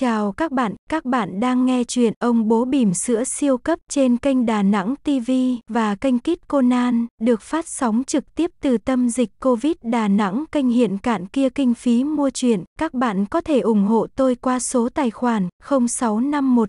Chào các bạn, các bạn đang nghe chuyện Ông Bố Bìm Sữa Siêu Cấp trên kênh Đà Nẵng TV và kênh Kít Conan, được phát sóng trực tiếp từ tâm dịch Covid Đà Nẵng kênh hiện cạn kia kinh phí mua chuyện. Các bạn có thể ủng hộ tôi qua số tài khoản 0651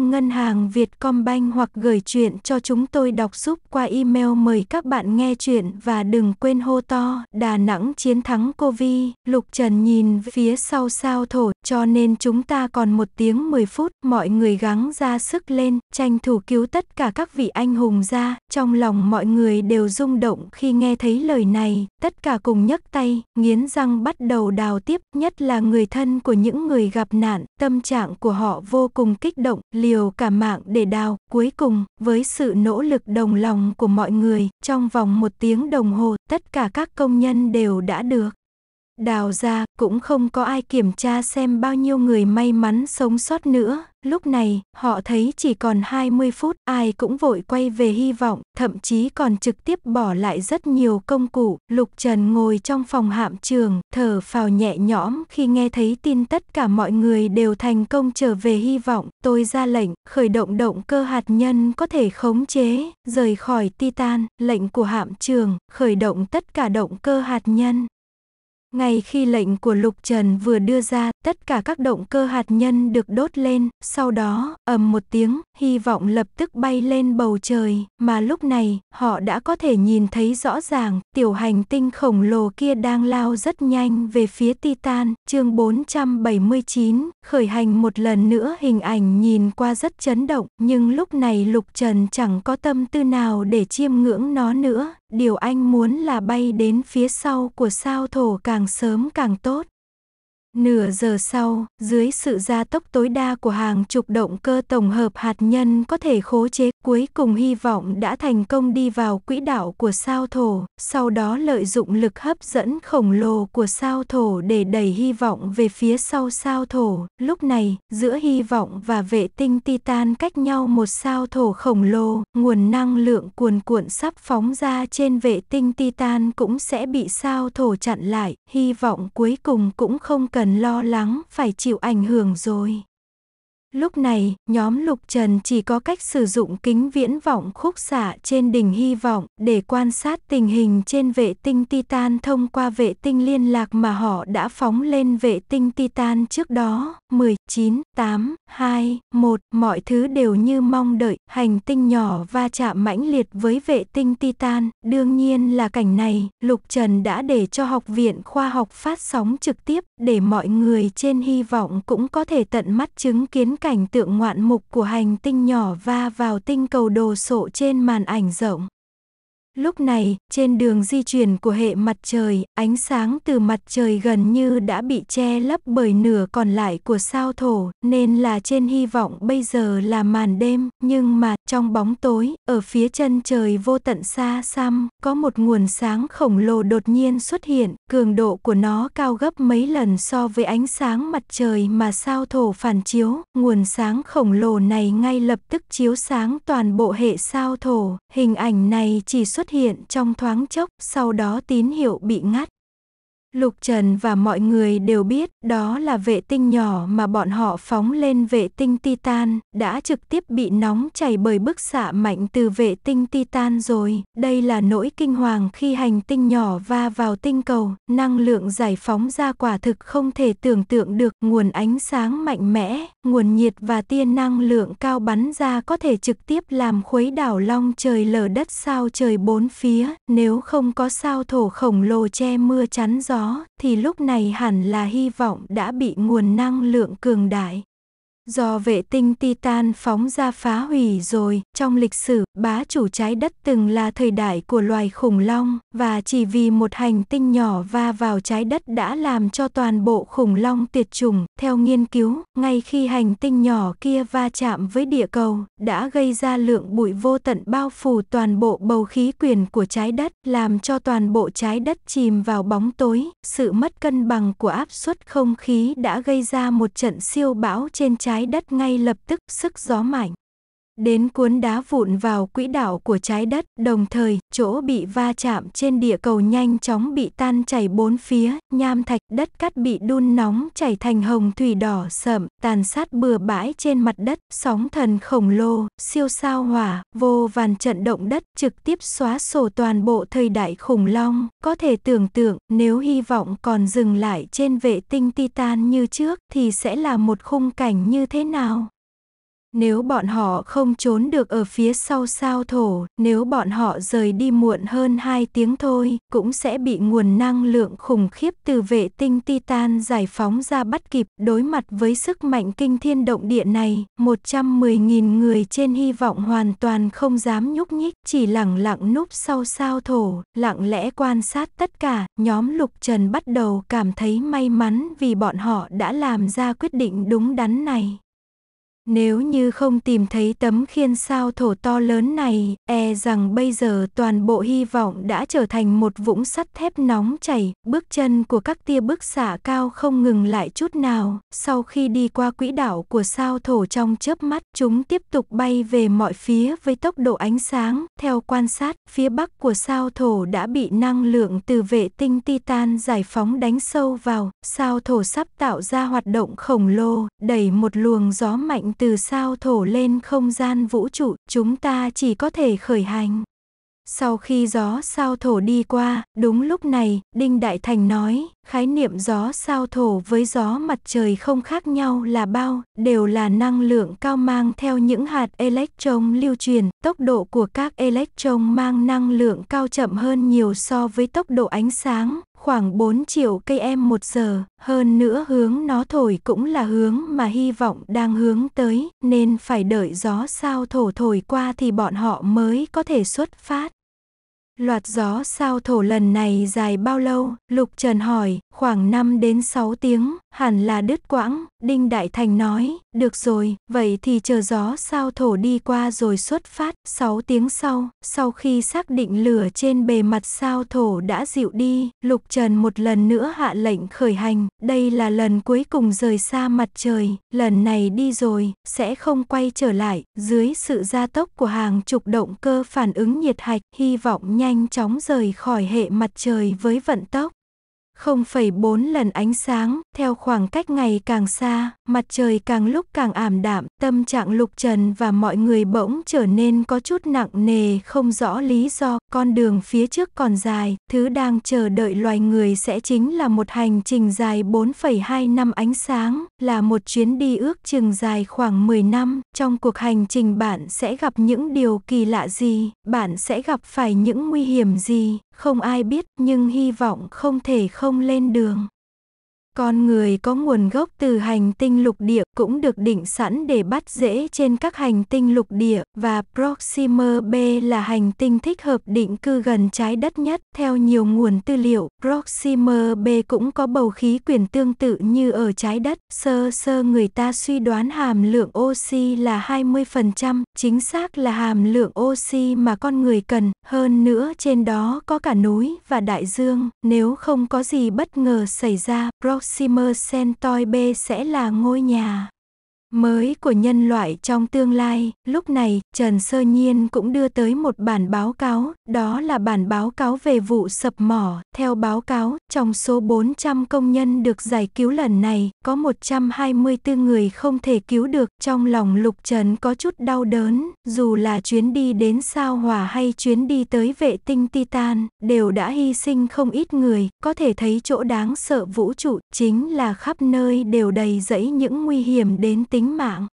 Ngân hàng Vietcombank hoặc gửi chuyện cho chúng tôi đọc giúp qua email mời các bạn nghe chuyện và đừng quên hô to Đà Nẵng chiến thắng Covid. Lục Trần nhìn về phía sau sao thổ, cho nên chúng ta còn một tiếng 10 phút, mọi người gắng ra sức lên, tranh thủ cứu tất cả các vị anh hùng ra, trong lòng mọi người đều rung động khi nghe thấy lời này, tất cả cùng nhấc tay, nghiến răng bắt đầu đào tiếp, nhất là người thân của những người gặp nạn, tâm trạng của họ vô cùng kích động, liều cả mạng để đào, cuối cùng, với sự nỗ lực đồng lòng của mọi người, trong vòng một tiếng đồng hồ, tất cả các công nhân đều đã được Đào ra cũng không có ai kiểm tra xem bao nhiêu người may mắn sống sót nữa, lúc này họ thấy chỉ còn 20 phút ai cũng vội quay về hy vọng, thậm chí còn trực tiếp bỏ lại rất nhiều công cụ. Lục Trần ngồi trong phòng hạm trường, thở phào nhẹ nhõm khi nghe thấy tin tất cả mọi người đều thành công trở về hy vọng. Tôi ra lệnh, khởi động động cơ hạt nhân có thể khống chế, rời khỏi Titan, lệnh của hạm trường, khởi động tất cả động cơ hạt nhân. Ngay khi lệnh của Lục Trần vừa đưa ra, tất cả các động cơ hạt nhân được đốt lên, sau đó, ầm một tiếng, hy vọng lập tức bay lên bầu trời, mà lúc này, họ đã có thể nhìn thấy rõ ràng, tiểu hành tinh khổng lồ kia đang lao rất nhanh về phía Titan, chương 479, khởi hành một lần nữa hình ảnh nhìn qua rất chấn động, nhưng lúc này Lục Trần chẳng có tâm tư nào để chiêm ngưỡng nó nữa, Điều anh muốn là bay đến phía sau của sao thổ càng sớm càng tốt. Nửa giờ sau, dưới sự gia tốc tối đa của hàng chục động cơ tổng hợp hạt nhân có thể khố chế, cuối cùng hy vọng đã thành công đi vào quỹ đạo của sao thổ, sau đó lợi dụng lực hấp dẫn khổng lồ của sao thổ để đẩy hy vọng về phía sau sao thổ. Lúc này, giữa hy vọng và vệ tinh Titan cách nhau một sao thổ khổng lồ, nguồn năng lượng cuồn cuộn sắp phóng ra trên vệ tinh Titan cũng sẽ bị sao thổ chặn lại, hy vọng cuối cùng cũng không cần Trần lo lắng phải chịu ảnh hưởng rồi. Lúc này, nhóm Lục Trần chỉ có cách sử dụng kính viễn vọng khúc xạ trên đỉnh hy vọng để quan sát tình hình trên vệ tinh Titan thông qua vệ tinh liên lạc mà họ đã phóng lên vệ tinh Titan trước đó. 10, 9, 8, 2, 1, mọi thứ đều như mong đợi, hành tinh nhỏ va chạm mãnh liệt với vệ tinh Titan. Đương nhiên là cảnh này, Lục Trần đã để cho Học viện Khoa học phát sóng trực tiếp, để mọi người trên hy vọng cũng có thể tận mắt chứng kiến cảnh tượng ngoạn mục của hành tinh nhỏ va vào tinh cầu đồ sộ trên màn ảnh rộng. Lúc này, trên đường di chuyển của hệ mặt trời, ánh sáng từ mặt trời gần như đã bị che lấp bởi nửa còn lại của sao thổ, nên là trên hy vọng bây giờ là màn đêm, nhưng mà trong bóng tối, ở phía chân trời vô tận xa xăm, có một nguồn sáng khổng lồ đột nhiên xuất hiện, cường độ của nó cao gấp mấy lần so với ánh sáng mặt trời mà sao thổ phản chiếu, nguồn sáng khổng lồ này ngay lập tức chiếu sáng toàn bộ hệ sao thổ, hình ảnh này chỉ xuất hiện trong thoáng chốc, sau đó tín hiệu bị ngắt. Lục Trần và mọi người đều biết đó là vệ tinh nhỏ mà bọn họ phóng lên vệ tinh Titan đã trực tiếp bị nóng chảy bởi bức xạ mạnh từ vệ tinh Titan rồi. Đây là nỗi kinh hoàng khi hành tinh nhỏ va vào tinh cầu, năng lượng giải phóng ra quả thực không thể tưởng tượng được nguồn ánh sáng mạnh mẽ, nguồn nhiệt và tiên năng lượng cao bắn ra có thể trực tiếp làm khuấy đảo long trời lở đất sao trời bốn phía, nếu không có sao thổ khổng lồ che mưa chắn gió đó thì lúc này hẳn là hy vọng đã bị nguồn năng lượng cường đại do vệ tinh Titan phóng ra phá hủy rồi. Trong lịch sử, bá chủ trái đất từng là thời đại của loài khủng long, và chỉ vì một hành tinh nhỏ va vào trái đất đã làm cho toàn bộ khủng long tuyệt chủng. Theo nghiên cứu, ngay khi hành tinh nhỏ kia va chạm với địa cầu, đã gây ra lượng bụi vô tận bao phủ toàn bộ bầu khí quyển của trái đất, làm cho toàn bộ trái đất chìm vào bóng tối. Sự mất cân bằng của áp suất không khí đã gây ra một trận siêu bão trên trái trái đất ngay lập tức sức gió mạnh đến cuốn đá vụn vào quỹ đạo của trái đất, đồng thời chỗ bị va chạm trên địa cầu nhanh chóng bị tan chảy bốn phía, nham thạch đất cát bị đun nóng chảy thành hồng thủy đỏ sậm, tàn sát bừa bãi trên mặt đất, sóng thần khổng lồ, siêu sao hỏa, vô vàn trận động đất trực tiếp xóa sổ toàn bộ thời đại khủng long, có thể tưởng tượng nếu hy vọng còn dừng lại trên vệ tinh Titan như trước thì sẽ là một khung cảnh như thế nào. Nếu bọn họ không trốn được ở phía sau sao thổ, nếu bọn họ rời đi muộn hơn 2 tiếng thôi, cũng sẽ bị nguồn năng lượng khủng khiếp từ vệ tinh Titan giải phóng ra bắt kịp. Đối mặt với sức mạnh kinh thiên động địa này, 110.000 người trên hy vọng hoàn toàn không dám nhúc nhích, chỉ lặng lặng núp sau sao thổ, lặng lẽ quan sát tất cả. Nhóm Lục Trần bắt đầu cảm thấy may mắn vì bọn họ đã làm ra quyết định đúng đắn này. Nếu như không tìm thấy tấm khiên sao thổ to lớn này, e rằng bây giờ toàn bộ hy vọng đã trở thành một vũng sắt thép nóng chảy, bước chân của các tia bức xạ cao không ngừng lại chút nào, sau khi đi qua quỹ đạo của sao thổ trong chớp mắt, chúng tiếp tục bay về mọi phía với tốc độ ánh sáng, theo quan sát, phía bắc của sao thổ đã bị năng lượng từ vệ tinh Titan giải phóng đánh sâu vào, sao thổ sắp tạo ra hoạt động khổng lồ, đẩy một luồng gió mạnh từ sao thổ lên không gian vũ trụ, chúng ta chỉ có thể khởi hành. Sau khi gió sao thổ đi qua, đúng lúc này, Đinh Đại Thành nói, khái niệm gió sao thổ với gió mặt trời không khác nhau là bao, đều là năng lượng cao mang theo những hạt electron lưu truyền, tốc độ của các electron mang năng lượng cao chậm hơn nhiều so với tốc độ ánh sáng, khoảng 4 triệu cây em một giờ, hơn nữa hướng nó thổi cũng là hướng mà hy vọng đang hướng tới, nên phải đợi gió sao thổ thổi qua thì bọn họ mới có thể xuất phát. Loạt gió sao thổ lần này dài bao lâu? Lục Trần hỏi, khoảng 5 đến 6 tiếng, hẳn là đứt quãng, Đinh Đại Thành nói, được rồi, vậy thì chờ gió sao thổ đi qua rồi xuất phát. 6 tiếng sau, sau khi xác định lửa trên bề mặt sao thổ đã dịu đi, Lục Trần một lần nữa hạ lệnh khởi hành. Đây là lần cuối cùng rời xa mặt trời, lần này đi rồi, sẽ không quay trở lại. Dưới sự gia tốc của hàng chục động cơ phản ứng nhiệt hạch, hy vọng nhanh chóng rời khỏi hệ mặt trời với vận tốc. 0,4 lần ánh sáng, theo khoảng cách ngày càng xa, mặt trời càng lúc càng ảm đạm, tâm trạng lục trần và mọi người bỗng trở nên có chút nặng nề không rõ lý do, con đường phía trước còn dài, thứ đang chờ đợi loài người sẽ chính là một hành trình dài 4,2 năm ánh sáng, là một chuyến đi ước chừng dài khoảng 10 năm, trong cuộc hành trình bạn sẽ gặp những điều kỳ lạ gì, bạn sẽ gặp phải những nguy hiểm gì, không ai biết nhưng hy vọng không thể không lên đường. Con người có nguồn gốc từ hành tinh lục địa cũng được định sẵn để bắt rễ trên các hành tinh lục địa và Proxima b là hành tinh thích hợp định cư gần trái đất nhất. Theo nhiều nguồn tư liệu, Proxima b cũng có bầu khí quyển tương tự như ở trái đất. Sơ sơ người ta suy đoán hàm lượng oxy là 20%, chính xác là hàm lượng oxy mà con người cần, hơn nữa trên đó có cả núi và đại dương. Nếu không có gì bất ngờ xảy ra, Proxima Proxima Centauri B sẽ là ngôi nhà mới của nhân loại trong tương lai. Lúc này, Trần Sơ Nhiên cũng đưa tới một bản báo cáo, đó là bản báo cáo về vụ sập mỏ. Theo báo cáo, trong số 400 công nhân được giải cứu lần này, có 124 người không thể cứu được. Trong lòng Lục Trần có chút đau đớn, dù là chuyến đi đến sao hỏa hay chuyến đi tới vệ tinh Titan, đều đã hy sinh không ít người, có thể thấy chỗ đáng sợ vũ trụ chính là khắp nơi đều đầy rẫy những nguy hiểm đến tính tính mạng.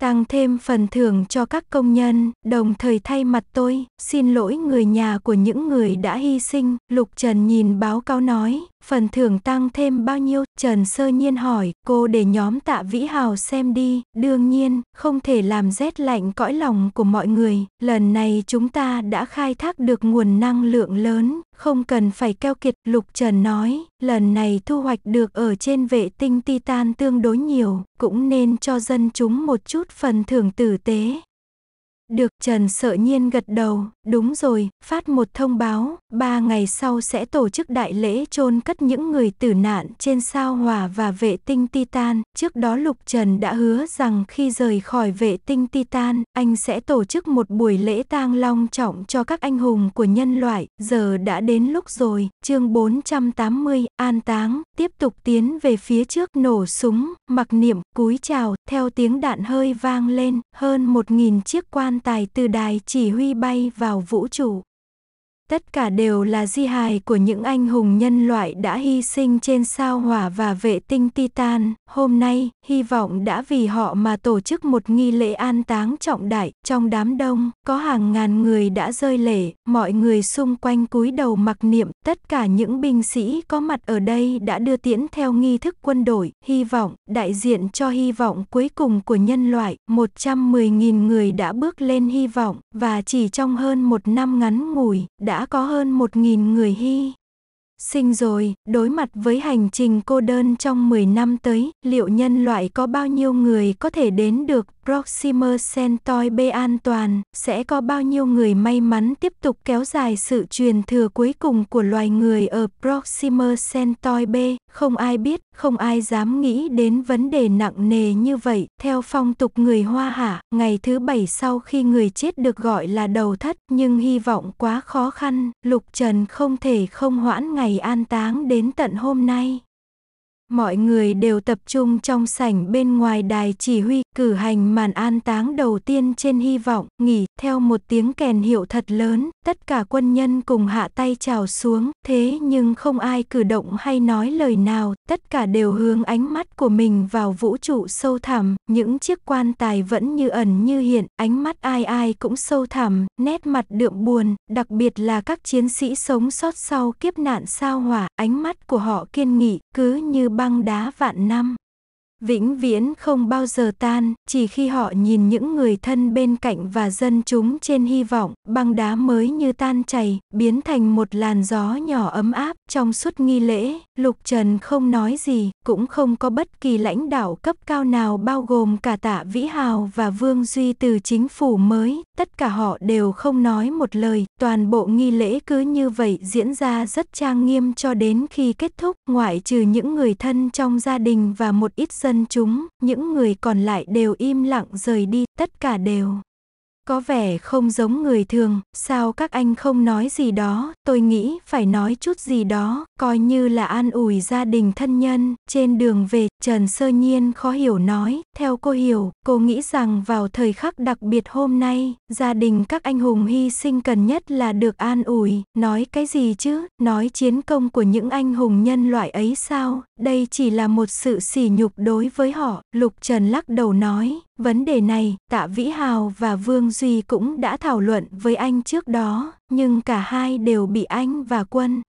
Tăng thêm phần thưởng cho các công nhân, đồng thời thay mặt tôi, xin lỗi người nhà của những người đã hy sinh, Lục Trần nhìn báo cáo nói, Phần thưởng tăng thêm bao nhiêu? Trần Sơ Nhiên hỏi, cô để nhóm tạ Vĩ Hào xem đi. Đương nhiên, không thể làm rét lạnh cõi lòng của mọi người. Lần này chúng ta đã khai thác được nguồn năng lượng lớn, không cần phải keo kiệt. Lục Trần nói, lần này thu hoạch được ở trên vệ tinh Titan tương đối nhiều, cũng nên cho dân chúng một chút phần thưởng tử tế. Được Trần sợ nhiên gật đầu, đúng rồi, phát một thông báo, ba ngày sau sẽ tổ chức đại lễ chôn cất những người tử nạn trên sao hỏa và vệ tinh Titan. Trước đó Lục Trần đã hứa rằng khi rời khỏi vệ tinh Titan, anh sẽ tổ chức một buổi lễ tang long trọng cho các anh hùng của nhân loại. Giờ đã đến lúc rồi, chương 480, an táng, tiếp tục tiến về phía trước nổ súng, mặc niệm, cúi chào, theo tiếng đạn hơi vang lên, hơn 1.000 chiếc quan quan tài từ đài chỉ huy bay vào vũ trụ. Tất cả đều là di hài của những anh hùng nhân loại đã hy sinh trên sao hỏa và vệ tinh Titan. Hôm nay, hy vọng đã vì họ mà tổ chức một nghi lễ an táng trọng đại. Trong đám đông, có hàng ngàn người đã rơi lệ, mọi người xung quanh cúi đầu mặc niệm. Tất cả những binh sĩ có mặt ở đây đã đưa tiễn theo nghi thức quân đội. Hy vọng, đại diện cho hy vọng cuối cùng của nhân loại, 110.000 người đã bước lên hy vọng, và chỉ trong hơn một năm ngắn ngủi, đã đã có hơn một nghìn người hy sinh rồi, đối mặt với hành trình cô đơn trong 10 năm tới, liệu nhân loại có bao nhiêu người có thể đến được Proximer Centauri B an toàn, sẽ có bao nhiêu người may mắn tiếp tục kéo dài sự truyền thừa cuối cùng của loài người ở Proximer Centauri B, không ai biết, không ai dám nghĩ đến vấn đề nặng nề như vậy. Theo phong tục người Hoa hả, ngày thứ bảy sau khi người chết được gọi là đầu thất, nhưng hy vọng quá khó khăn, Lục Trần không thể không hoãn ngày an táng đến tận hôm nay. Mọi người đều tập trung trong sảnh bên ngoài đài chỉ huy cử hành màn an táng đầu tiên trên hy vọng, nghỉ, theo một tiếng kèn hiệu thật lớn, tất cả quân nhân cùng hạ tay chào xuống, thế nhưng không ai cử động hay nói lời nào, tất cả đều hướng ánh mắt của mình vào vũ trụ sâu thẳm, những chiếc quan tài vẫn như ẩn như hiện, ánh mắt ai ai cũng sâu thẳm, nét mặt đượm buồn, đặc biệt là các chiến sĩ sống sót sau kiếp nạn sao hỏa, ánh mắt của họ kiên nghị, cứ như băng đá vạn năm. Vĩnh viễn không bao giờ tan, chỉ khi họ nhìn những người thân bên cạnh và dân chúng trên hy vọng, băng đá mới như tan chảy, biến thành một làn gió nhỏ ấm áp trong suốt nghi lễ, Lục Trần không nói gì, cũng không có bất kỳ lãnh đạo cấp cao nào bao gồm cả tạ Vĩ Hào và Vương Duy từ chính phủ mới, tất cả họ đều không nói một lời, toàn bộ nghi lễ cứ như vậy diễn ra rất trang nghiêm cho đến khi kết thúc, ngoại trừ những người thân trong gia đình và một ít dân chúng, những người còn lại đều im lặng rời đi, tất cả đều. Có vẻ không giống người thường, sao các anh không nói gì đó, tôi nghĩ phải nói chút gì đó, coi như là an ủi gia đình thân nhân. Trên đường về, Trần Sơ Nhiên khó hiểu nói, theo cô hiểu, cô nghĩ rằng vào thời khắc đặc biệt hôm nay, gia đình các anh hùng hy sinh cần nhất là được an ủi, nói cái gì chứ, nói chiến công của những anh hùng nhân loại ấy sao, đây chỉ là một sự sỉ nhục đối với họ, Lục Trần lắc đầu nói, Vấn đề này, Tạ Vĩ Hào và Vương Duy cũng đã thảo luận với anh trước đó, nhưng cả hai đều bị anh và Quân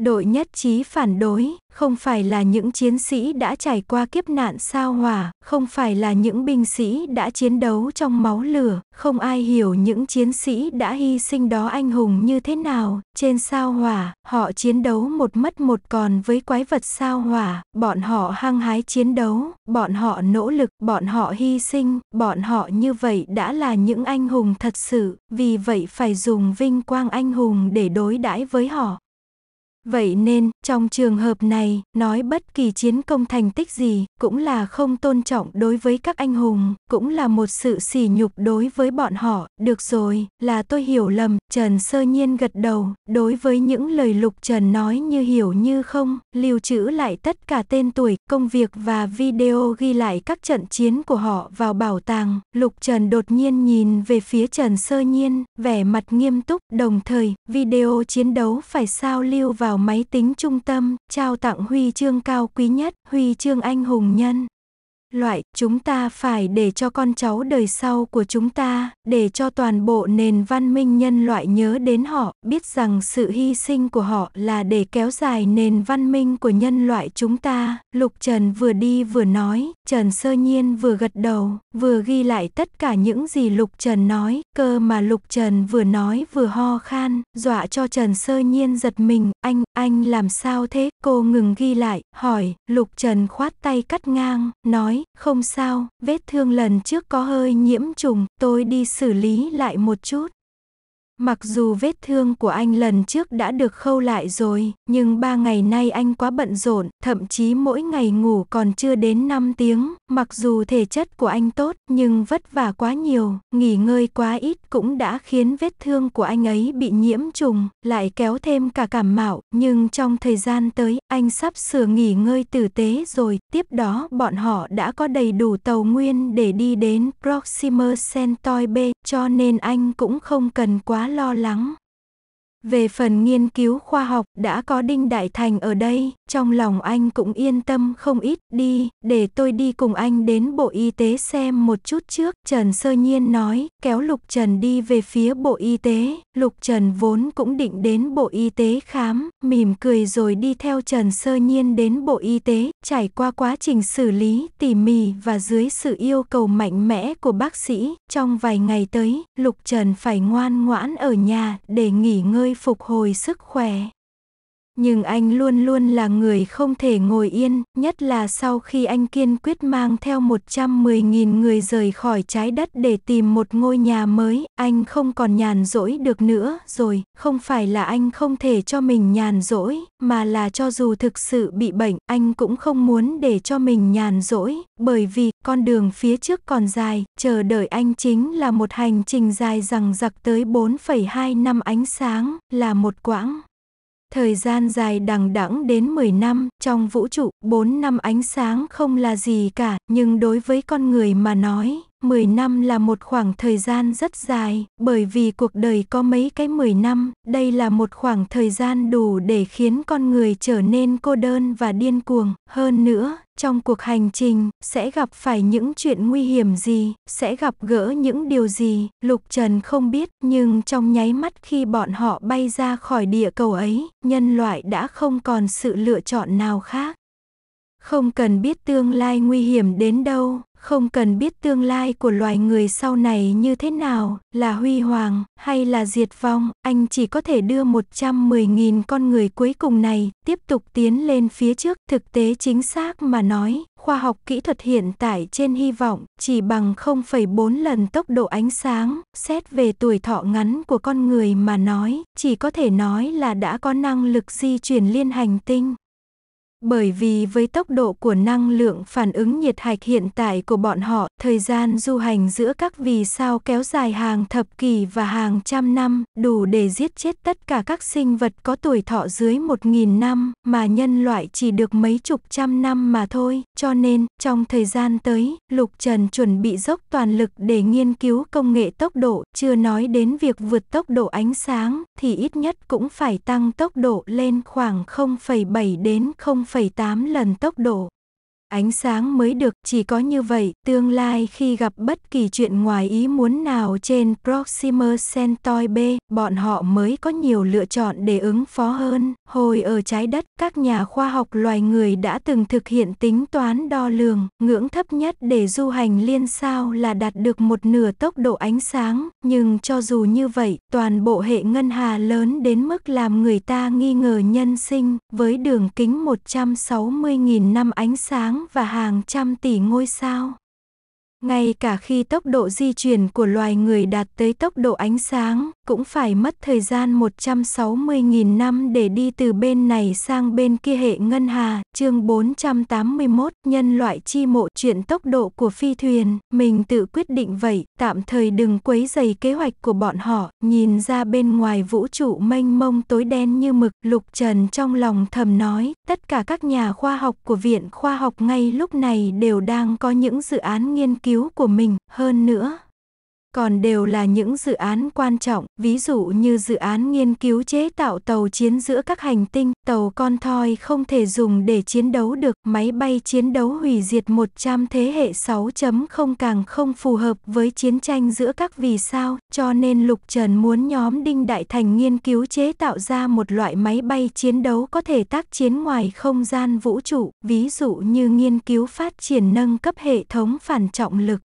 Đội nhất trí phản đối, không phải là những chiến sĩ đã trải qua kiếp nạn sao hỏa, không phải là những binh sĩ đã chiến đấu trong máu lửa, không ai hiểu những chiến sĩ đã hy sinh đó anh hùng như thế nào. Trên sao hỏa, họ chiến đấu một mất một còn với quái vật sao hỏa, bọn họ hăng hái chiến đấu, bọn họ nỗ lực, bọn họ hy sinh, bọn họ như vậy đã là những anh hùng thật sự, vì vậy phải dùng vinh quang anh hùng để đối đãi với họ. Vậy nên, trong trường hợp này, nói bất kỳ chiến công thành tích gì cũng là không tôn trọng đối với các anh hùng, cũng là một sự sỉ nhục đối với bọn họ. Được rồi, là tôi hiểu lầm, Trần sơ nhiên gật đầu, đối với những lời Lục Trần nói như hiểu như không, lưu trữ lại tất cả tên tuổi, công việc và video ghi lại các trận chiến của họ vào bảo tàng. Lục Trần đột nhiên nhìn về phía Trần sơ nhiên, vẻ mặt nghiêm túc, đồng thời, video chiến đấu phải sao lưu vào vào máy tính trung tâm, trao tặng huy chương cao quý nhất, huy chương anh hùng nhân loại, chúng ta phải để cho con cháu đời sau của chúng ta, để cho toàn bộ nền văn minh nhân loại nhớ đến họ, biết rằng sự hy sinh của họ là để kéo dài nền văn minh của nhân loại chúng ta. Lục Trần vừa đi vừa nói, Trần Sơ Nhiên vừa gật đầu, vừa ghi lại tất cả những gì Lục Trần nói, cơ mà Lục Trần vừa nói vừa ho khan, dọa cho Trần Sơ Nhiên giật mình, anh, anh làm sao thế, cô ngừng ghi lại, hỏi, Lục Trần khoát tay cắt ngang, nói, không sao, vết thương lần trước có hơi nhiễm trùng, tôi đi xử lý lại một chút. Mặc dù vết thương của anh lần trước đã được khâu lại rồi, nhưng ba ngày nay anh quá bận rộn, thậm chí mỗi ngày ngủ còn chưa đến 5 tiếng. Mặc dù thể chất của anh tốt, nhưng vất vả quá nhiều, nghỉ ngơi quá ít cũng đã khiến vết thương của anh ấy bị nhiễm trùng, lại kéo thêm cả cảm mạo, nhưng trong thời gian tới, anh sắp sửa nghỉ ngơi tử tế rồi, tiếp đó bọn họ đã có đầy đủ tàu nguyên để đi đến Proxima Centauri B, cho nên anh cũng không cần quá lo lắng. Về phần nghiên cứu khoa học, đã có Đinh Đại Thành ở đây, trong lòng anh cũng yên tâm không ít đi, để tôi đi cùng anh đến Bộ Y tế xem một chút trước. Trần Sơ Nhiên nói, kéo Lục Trần đi về phía Bộ Y tế. Lục Trần vốn cũng định đến Bộ Y tế khám, mỉm cười rồi đi theo Trần Sơ Nhiên đến Bộ Y tế. Trải qua quá trình xử lý tỉ mỉ và dưới sự yêu cầu mạnh mẽ của bác sĩ, trong vài ngày tới, Lục Trần phải ngoan ngoãn ở nhà để nghỉ ngơi phục hồi sức khỏe. Nhưng anh luôn luôn là người không thể ngồi yên, nhất là sau khi anh kiên quyết mang theo 110.000 người rời khỏi trái đất để tìm một ngôi nhà mới, anh không còn nhàn rỗi được nữa rồi, không phải là anh không thể cho mình nhàn rỗi, mà là cho dù thực sự bị bệnh, anh cũng không muốn để cho mình nhàn rỗi, bởi vì con đường phía trước còn dài, chờ đợi anh chính là một hành trình dài rằng giặc tới 4,2 năm ánh sáng, là một quãng Thời gian dài đằng đẵng đến 10 năm, trong vũ trụ, 4 năm ánh sáng không là gì cả, nhưng đối với con người mà nói, 10 năm là một khoảng thời gian rất dài, bởi vì cuộc đời có mấy cái 10 năm, đây là một khoảng thời gian đủ để khiến con người trở nên cô đơn và điên cuồng. Hơn nữa, trong cuộc hành trình, sẽ gặp phải những chuyện nguy hiểm gì, sẽ gặp gỡ những điều gì, Lục Trần không biết, nhưng trong nháy mắt khi bọn họ bay ra khỏi địa cầu ấy, nhân loại đã không còn sự lựa chọn nào khác. Không cần biết tương lai nguy hiểm đến đâu, không cần biết tương lai của loài người sau này như thế nào, là huy hoàng hay là diệt vong, anh chỉ có thể đưa 110.000 con người cuối cùng này tiếp tục tiến lên phía trước. Thực tế chính xác mà nói, khoa học kỹ thuật hiện tại trên hy vọng chỉ bằng 0,4 lần tốc độ ánh sáng, xét về tuổi thọ ngắn của con người mà nói, chỉ có thể nói là đã có năng lực di chuyển liên hành tinh, bởi vì với tốc độ của năng lượng phản ứng nhiệt hạch hiện tại của bọn họ, thời gian du hành giữa các vì sao kéo dài hàng thập kỷ và hàng trăm năm, đủ để giết chết tất cả các sinh vật có tuổi thọ dưới một nghìn năm, mà nhân loại chỉ được mấy chục trăm năm mà thôi. Cho nên, trong thời gian tới, Lục Trần chuẩn bị dốc toàn lực để nghiên cứu công nghệ tốc độ, chưa nói đến việc vượt tốc độ ánh sáng, thì ít nhất cũng phải tăng tốc độ lên khoảng 0,7 đến 0,5. 0,8 lần tốc độ ánh sáng mới được, chỉ có như vậy, tương lai khi gặp bất kỳ chuyện ngoài ý muốn nào trên Proxima Centauri B, bọn họ mới có nhiều lựa chọn để ứng phó hơn. Hồi ở trái đất, các nhà khoa học loài người đã từng thực hiện tính toán đo lường, ngưỡng thấp nhất để du hành liên sao là đạt được một nửa tốc độ ánh sáng, nhưng cho dù như vậy, toàn bộ hệ ngân hà lớn đến mức làm người ta nghi ngờ nhân sinh, với đường kính 160.000 năm ánh sáng, và hàng trăm tỷ ngôi sao. Ngay cả khi tốc độ di chuyển của loài người đạt tới tốc độ ánh sáng, cũng phải mất thời gian 160.000 năm để đi từ bên này sang bên kia hệ ngân hà, chương 481, nhân loại chi mộ chuyện tốc độ của phi thuyền, mình tự quyết định vậy, tạm thời đừng quấy dày kế hoạch của bọn họ, nhìn ra bên ngoài vũ trụ mênh mông tối đen như mực, lục trần trong lòng thầm nói, tất cả các nhà khoa học của Viện Khoa học ngay lúc này đều đang có những dự án nghiên cứu của mình, hơn nữa, còn đều là những dự án quan trọng, ví dụ như dự án nghiên cứu chế tạo tàu chiến giữa các hành tinh, tàu con thoi không thể dùng để chiến đấu được, máy bay chiến đấu hủy diệt 100 thế hệ 6.0 càng không phù hợp với chiến tranh giữa các vì sao, cho nên Lục Trần muốn nhóm Đinh Đại Thành nghiên cứu chế tạo ra một loại máy bay chiến đấu có thể tác chiến ngoài không gian vũ trụ, ví dụ như nghiên cứu phát triển nâng cấp hệ thống phản trọng lực.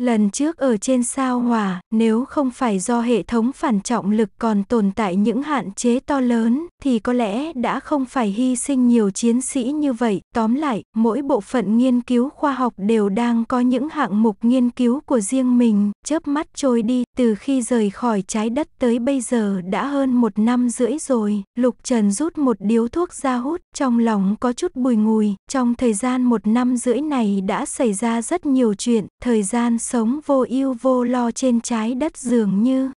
Lần trước ở trên sao hỏa, nếu không phải do hệ thống phản trọng lực còn tồn tại những hạn chế to lớn, thì có lẽ đã không phải hy sinh nhiều chiến sĩ như vậy. Tóm lại, mỗi bộ phận nghiên cứu khoa học đều đang có những hạng mục nghiên cứu của riêng mình. Chớp mắt trôi đi, từ khi rời khỏi trái đất tới bây giờ đã hơn một năm rưỡi rồi. Lục Trần rút một điếu thuốc ra hút, trong lòng có chút bùi ngùi. Trong thời gian một năm rưỡi này đã xảy ra rất nhiều chuyện, thời gian sống vô ưu vô lo trên trái đất dường như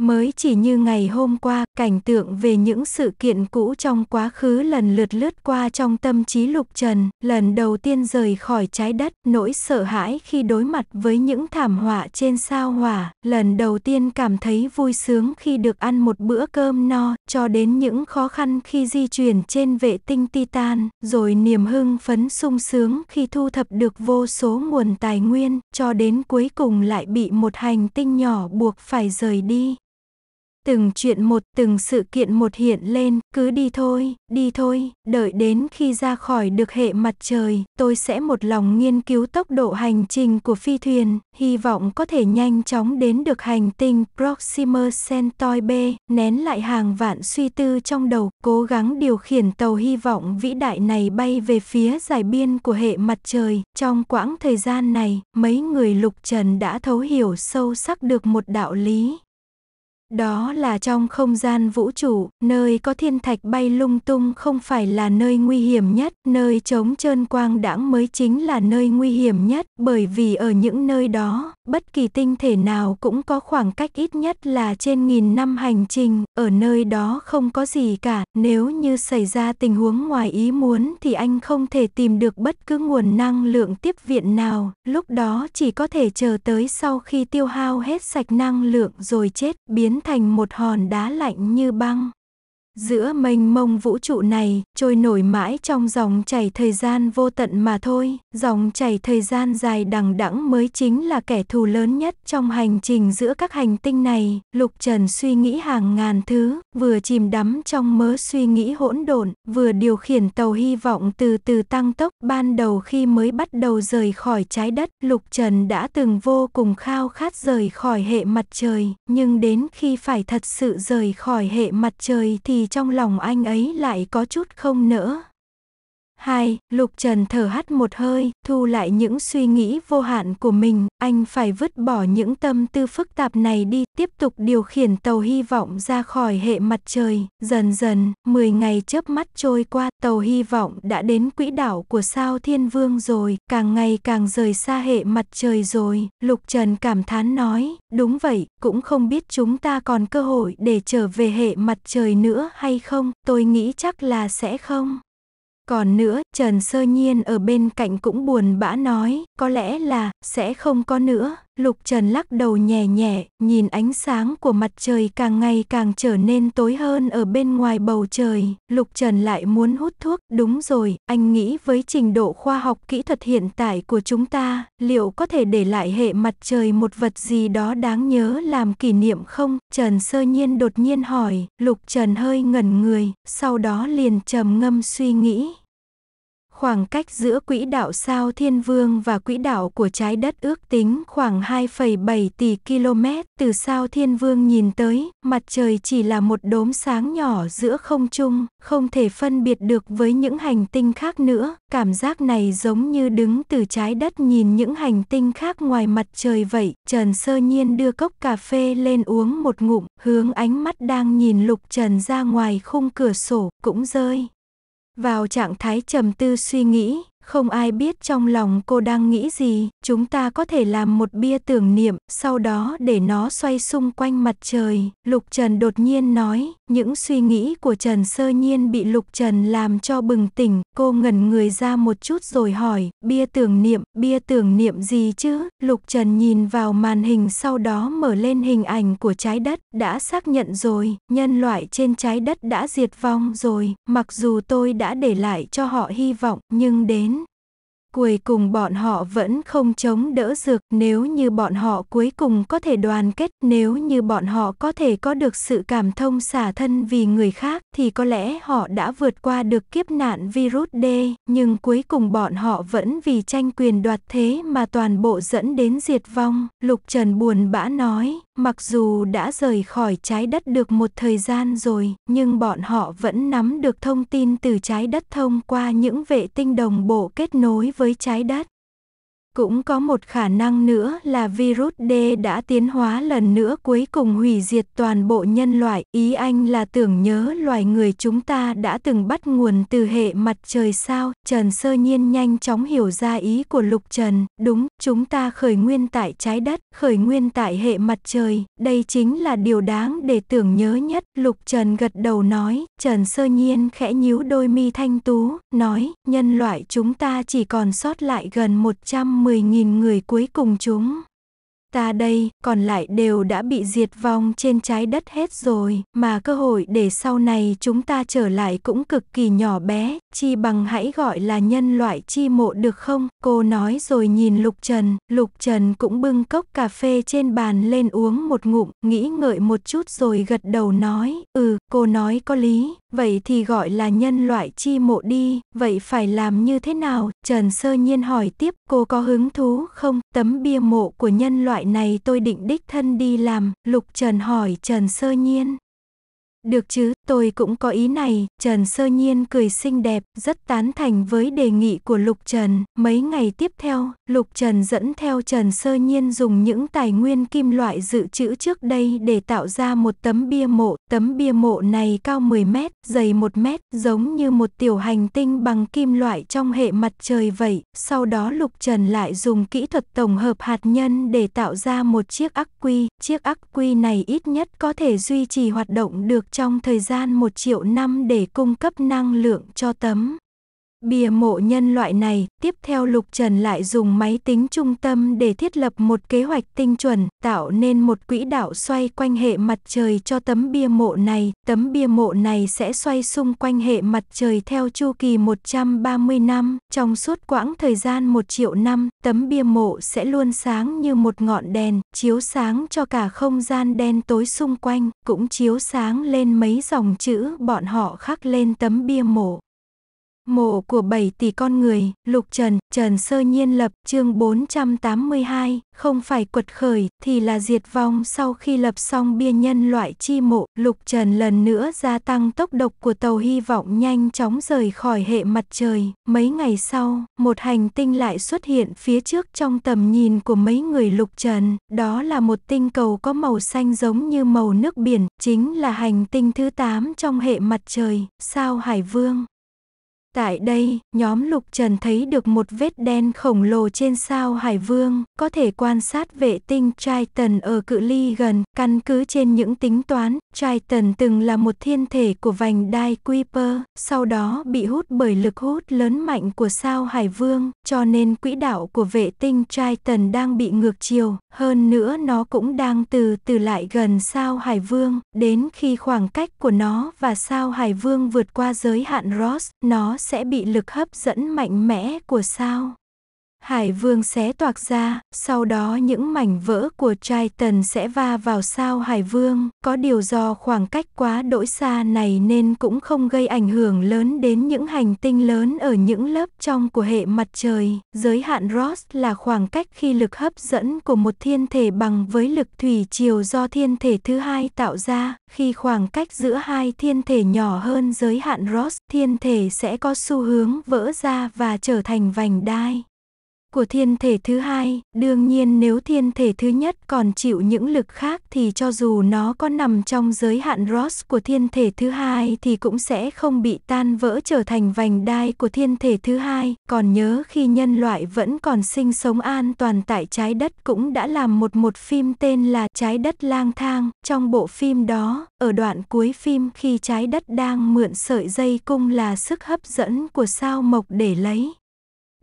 Mới chỉ như ngày hôm qua, cảnh tượng về những sự kiện cũ trong quá khứ lần lượt lướt qua trong tâm trí Lục Trần, lần đầu tiên rời khỏi trái đất, nỗi sợ hãi khi đối mặt với những thảm họa trên sao hỏa, lần đầu tiên cảm thấy vui sướng khi được ăn một bữa cơm no, cho đến những khó khăn khi di chuyển trên vệ tinh Titan, rồi niềm hưng phấn sung sướng khi thu thập được vô số nguồn tài nguyên, cho đến cuối cùng lại bị một hành tinh nhỏ buộc phải rời đi từng chuyện một, từng sự kiện một hiện lên, cứ đi thôi, đi thôi, đợi đến khi ra khỏi được hệ mặt trời, tôi sẽ một lòng nghiên cứu tốc độ hành trình của phi thuyền, hy vọng có thể nhanh chóng đến được hành tinh Proxima Centauri B, nén lại hàng vạn suy tư trong đầu, cố gắng điều khiển tàu hy vọng vĩ đại này bay về phía giải biên của hệ mặt trời. Trong quãng thời gian này, mấy người lục trần đã thấu hiểu sâu sắc được một đạo lý, đó là trong không gian vũ trụ, nơi có thiên thạch bay lung tung không phải là nơi nguy hiểm nhất, nơi trống trơn quang đãng mới chính là nơi nguy hiểm nhất, bởi vì ở những nơi đó, bất kỳ tinh thể nào cũng có khoảng cách ít nhất là trên nghìn năm hành trình, ở nơi đó không có gì cả, nếu như xảy ra tình huống ngoài ý muốn thì anh không thể tìm được bất cứ nguồn năng lượng tiếp viện nào, lúc đó chỉ có thể chờ tới sau khi tiêu hao hết sạch năng lượng rồi chết, biến thành một hòn đá lạnh như băng. Giữa mênh mông vũ trụ này, trôi nổi mãi trong dòng chảy thời gian vô tận mà thôi, dòng chảy thời gian dài đằng đẵng mới chính là kẻ thù lớn nhất trong hành trình giữa các hành tinh này, Lục Trần suy nghĩ hàng ngàn thứ, vừa chìm đắm trong mớ suy nghĩ hỗn độn, vừa điều khiển tàu hy vọng từ từ tăng tốc, ban đầu khi mới bắt đầu rời khỏi trái đất, Lục Trần đã từng vô cùng khao khát rời khỏi hệ mặt trời, nhưng đến khi phải thật sự rời khỏi hệ mặt trời thì trong lòng anh ấy lại có chút không nỡ hai Lục Trần thở hắt một hơi, thu lại những suy nghĩ vô hạn của mình, anh phải vứt bỏ những tâm tư phức tạp này đi, tiếp tục điều khiển tàu hy vọng ra khỏi hệ mặt trời. Dần dần, 10 ngày chớp mắt trôi qua, tàu hy vọng đã đến quỹ đạo của sao Thiên Vương rồi, càng ngày càng rời xa hệ mặt trời rồi, Lục Trần cảm thán nói, đúng vậy, cũng không biết chúng ta còn cơ hội để trở về hệ mặt trời nữa hay không, tôi nghĩ chắc là sẽ không. Còn nữa, Trần Sơ Nhiên ở bên cạnh cũng buồn bã nói, có lẽ là sẽ không có nữa. Lục Trần lắc đầu nhẹ nhẹ, nhìn ánh sáng của mặt trời càng ngày càng trở nên tối hơn ở bên ngoài bầu trời. Lục Trần lại muốn hút thuốc, đúng rồi, anh nghĩ với trình độ khoa học kỹ thuật hiện tại của chúng ta, liệu có thể để lại hệ mặt trời một vật gì đó đáng nhớ làm kỷ niệm không? Trần sơ nhiên đột nhiên hỏi, Lục Trần hơi ngẩn người, sau đó liền trầm ngâm suy nghĩ. Khoảng cách giữa quỹ đạo sao Thiên Vương và quỹ đạo của trái đất ước tính khoảng 2,7 tỷ km. Từ sao Thiên Vương nhìn tới, mặt trời chỉ là một đốm sáng nhỏ giữa không trung, không thể phân biệt được với những hành tinh khác nữa. Cảm giác này giống như đứng từ trái đất nhìn những hành tinh khác ngoài mặt trời vậy. Trần Sơ Nhiên đưa cốc cà phê lên uống một ngụm, hướng ánh mắt đang nhìn Lục Trần ra ngoài khung cửa sổ, cũng rơi vào trạng thái trầm tư suy nghĩ. Không ai biết trong lòng cô đang nghĩ gì, chúng ta có thể làm một bia tưởng niệm, sau đó để nó xoay xung quanh mặt trời. Lục Trần đột nhiên nói, những suy nghĩ của Trần sơ nhiên bị Lục Trần làm cho bừng tỉnh, cô ngẩn người ra một chút rồi hỏi, bia tưởng niệm, bia tưởng niệm gì chứ? Lục Trần nhìn vào màn hình sau đó mở lên hình ảnh của trái đất, đã xác nhận rồi, nhân loại trên trái đất đã diệt vong rồi, mặc dù tôi đã để lại cho họ hy vọng, nhưng đến Cuối cùng bọn họ vẫn không chống đỡ được. nếu như bọn họ cuối cùng có thể đoàn kết, nếu như bọn họ có thể có được sự cảm thông xả thân vì người khác thì có lẽ họ đã vượt qua được kiếp nạn virus D, nhưng cuối cùng bọn họ vẫn vì tranh quyền đoạt thế mà toàn bộ dẫn đến diệt vong, Lục Trần buồn bã nói, Mặc dù đã rời khỏi trái đất được một thời gian rồi, nhưng bọn họ vẫn nắm được thông tin từ trái đất thông qua những vệ tinh đồng bộ kết nối với trái đất. Cũng có một khả năng nữa là virus D đã tiến hóa lần nữa cuối cùng hủy diệt toàn bộ nhân loại. Ý anh là tưởng nhớ loài người chúng ta đã từng bắt nguồn từ hệ mặt trời sao. Trần sơ nhiên nhanh chóng hiểu ra ý của Lục Trần. Đúng, chúng ta khởi nguyên tại trái đất, khởi nguyên tại hệ mặt trời. Đây chính là điều đáng để tưởng nhớ nhất. Lục Trần gật đầu nói, Trần sơ nhiên khẽ nhíu đôi mi thanh tú, nói, nhân loại chúng ta chỉ còn sót lại gần 110 10.000 người cuối cùng chúng. Ta đây, còn lại đều đã bị diệt vong trên trái đất hết rồi, mà cơ hội để sau này chúng ta trở lại cũng cực kỳ nhỏ bé, chi bằng hãy gọi là nhân loại chi mộ được không? Cô nói rồi nhìn Lục Trần, Lục Trần cũng bưng cốc cà phê trên bàn lên uống một ngụm, nghĩ ngợi một chút rồi gật đầu nói, ừ, cô nói có lý, Vậy thì gọi là nhân loại chi mộ đi, vậy phải làm như thế nào? Trần Sơ Nhiên hỏi tiếp cô có hứng thú không? Tấm bia mộ của nhân loại này tôi định đích thân đi làm, Lục Trần hỏi Trần Sơ Nhiên. Được chứ, tôi cũng có ý này, Trần Sơ Nhiên cười xinh đẹp, rất tán thành với đề nghị của Lục Trần. Mấy ngày tiếp theo, Lục Trần dẫn theo Trần Sơ Nhiên dùng những tài nguyên kim loại dự trữ trước đây để tạo ra một tấm bia mộ. Tấm bia mộ này cao 10 mét, dày 1 mét, giống như một tiểu hành tinh bằng kim loại trong hệ mặt trời vậy. Sau đó Lục Trần lại dùng kỹ thuật tổng hợp hạt nhân để tạo ra một chiếc ắc quy. Chiếc ắc quy này ít nhất có thể duy trì hoạt động được trong thời gian 1 triệu năm để cung cấp năng lượng cho tấm Bìa mộ nhân loại này, tiếp theo Lục Trần lại dùng máy tính trung tâm để thiết lập một kế hoạch tinh chuẩn, tạo nên một quỹ đạo xoay quanh hệ mặt trời cho tấm bia mộ này. Tấm bia mộ này sẽ xoay xung quanh hệ mặt trời theo chu kỳ 130 năm. Trong suốt quãng thời gian một triệu năm, tấm bia mộ sẽ luôn sáng như một ngọn đèn, chiếu sáng cho cả không gian đen tối xung quanh, cũng chiếu sáng lên mấy dòng chữ bọn họ khắc lên tấm bia mộ. Mộ của bảy tỷ con người, Lục Trần, Trần Sơ Nhiên lập chương 482, không phải quật khởi thì là diệt vong sau khi lập xong bia nhân loại chi mộ, Lục Trần lần nữa gia tăng tốc độc của tàu hy vọng nhanh chóng rời khỏi hệ mặt trời. Mấy ngày sau, một hành tinh lại xuất hiện phía trước trong tầm nhìn của mấy người Lục Trần, đó là một tinh cầu có màu xanh giống như màu nước biển, chính là hành tinh thứ 8 trong hệ mặt trời, sao Hải Vương. Tại đây, nhóm Lục Trần thấy được một vết đen khổng lồ trên sao Hải Vương, có thể quan sát vệ tinh Triton ở cự ly gần, căn cứ trên những tính toán, Triton từng là một thiên thể của vành đai Kuiper, sau đó bị hút bởi lực hút lớn mạnh của sao Hải Vương, cho nên quỹ đạo của vệ tinh Triton đang bị ngược chiều, hơn nữa nó cũng đang từ từ lại gần sao Hải Vương, đến khi khoảng cách của nó và sao Hải Vương vượt qua giới hạn Ross, nó sẽ bị lực hấp dẫn mạnh mẽ của sao. Hải vương xé toạc ra, sau đó những mảnh vỡ của trai sẽ va vào sao hải vương, có điều do khoảng cách quá đỗi xa này nên cũng không gây ảnh hưởng lớn đến những hành tinh lớn ở những lớp trong của hệ mặt trời. Giới hạn Ross là khoảng cách khi lực hấp dẫn của một thiên thể bằng với lực thủy triều do thiên thể thứ hai tạo ra, khi khoảng cách giữa hai thiên thể nhỏ hơn giới hạn Ross, thiên thể sẽ có xu hướng vỡ ra và trở thành vành đai của thiên thể thứ hai, đương nhiên nếu thiên thể thứ nhất còn chịu những lực khác thì cho dù nó có nằm trong giới hạn Ross của thiên thể thứ hai thì cũng sẽ không bị tan vỡ trở thành vành đai của thiên thể thứ hai. Còn nhớ khi nhân loại vẫn còn sinh sống an toàn tại trái đất cũng đã làm một một phim tên là Trái đất lang thang. Trong bộ phim đó, ở đoạn cuối phim khi trái đất đang mượn sợi dây cung là sức hấp dẫn của sao mộc để lấy.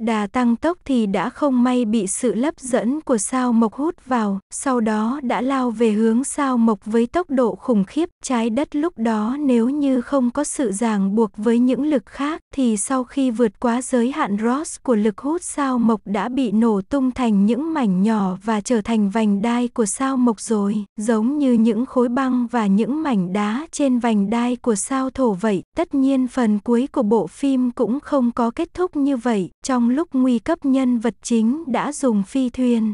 Đà tăng tốc thì đã không may bị sự lấp dẫn của sao mộc hút vào, sau đó đã lao về hướng sao mộc với tốc độ khủng khiếp. Trái đất lúc đó nếu như không có sự ràng buộc với những lực khác thì sau khi vượt quá giới hạn Ross của lực hút sao mộc đã bị nổ tung thành những mảnh nhỏ và trở thành vành đai của sao mộc rồi. Giống như những khối băng và những mảnh đá trên vành đai của sao thổ vậy, tất nhiên phần cuối của bộ phim cũng không có kết thúc như vậy. Trong trong lúc nguy cấp nhân vật chính đã dùng phi thuyền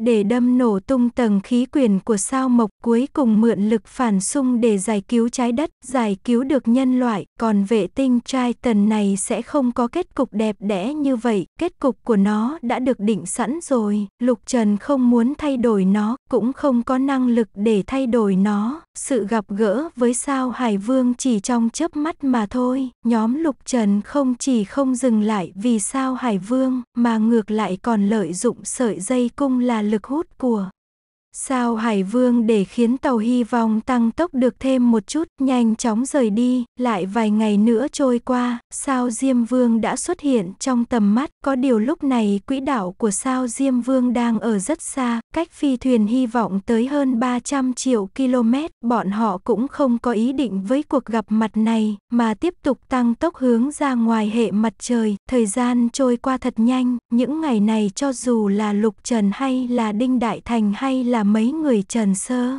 để đâm nổ tung tầng khí quyển của sao mộc cuối cùng mượn lực phản xung để giải cứu trái đất, giải cứu được nhân loại, còn vệ tinh Triton này sẽ không có kết cục đẹp đẽ như vậy, kết cục của nó đã được định sẵn rồi, Lục Trần không muốn thay đổi nó, cũng không có năng lực để thay đổi nó, sự gặp gỡ với sao Hải Vương chỉ trong chớp mắt mà thôi, nhóm Lục Trần không chỉ không dừng lại vì sao Hải Vương, mà ngược lại còn lợi dụng sợi dây cung là lực hút của Sao Hải Vương để khiến tàu hy vọng tăng tốc được thêm một chút, nhanh chóng rời đi, lại vài ngày nữa trôi qua, sao Diêm Vương đã xuất hiện trong tầm mắt, có điều lúc này quỹ đạo của sao Diêm Vương đang ở rất xa, cách phi thuyền hy vọng tới hơn 300 triệu km, bọn họ cũng không có ý định với cuộc gặp mặt này, mà tiếp tục tăng tốc hướng ra ngoài hệ mặt trời, thời gian trôi qua thật nhanh, những ngày này cho dù là Lục Trần hay là Đinh Đại Thành hay là mấy người trần sơ.